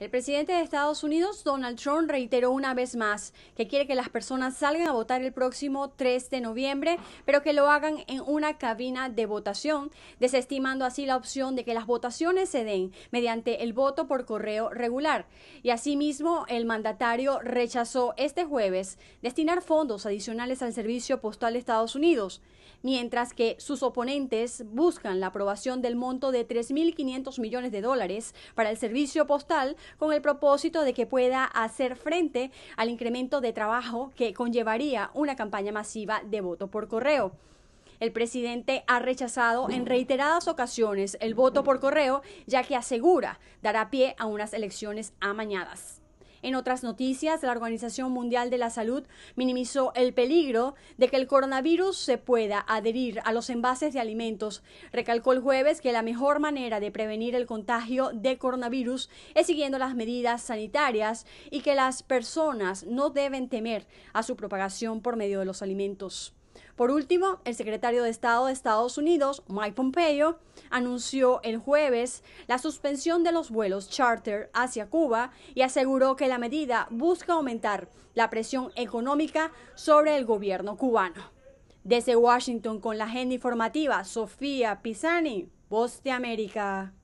El presidente de Estados Unidos, Donald Trump, reiteró una vez más que quiere que las personas salgan a votar el próximo 3 de noviembre, pero que lo hagan en una cabina de votación, desestimando así la opción de que las votaciones se den mediante el voto por correo regular. Y asimismo, el mandatario rechazó este jueves destinar fondos adicionales al Servicio Postal de Estados Unidos, mientras que sus oponentes buscan la aprobación del monto de 3.500 millones de dólares para el servicio postal con el propósito de que pueda hacer frente al incremento de trabajo que conllevaría una campaña masiva de voto por correo. El presidente ha rechazado en reiteradas ocasiones el voto por correo, ya que asegura dará pie a unas elecciones amañadas. En otras noticias, la Organización Mundial de la Salud minimizó el peligro de que el coronavirus se pueda adherir a los envases de alimentos. Recalcó el jueves que la mejor manera de prevenir el contagio de coronavirus es siguiendo las medidas sanitarias y que las personas no deben temer a su propagación por medio de los alimentos. Por último, el secretario de Estado de Estados Unidos, Mike Pompeo, anunció el jueves la suspensión de los vuelos charter hacia Cuba y aseguró que la medida busca aumentar la presión económica sobre el gobierno cubano. Desde Washington con la agenda informativa, Sofía Pisani, Voz de América.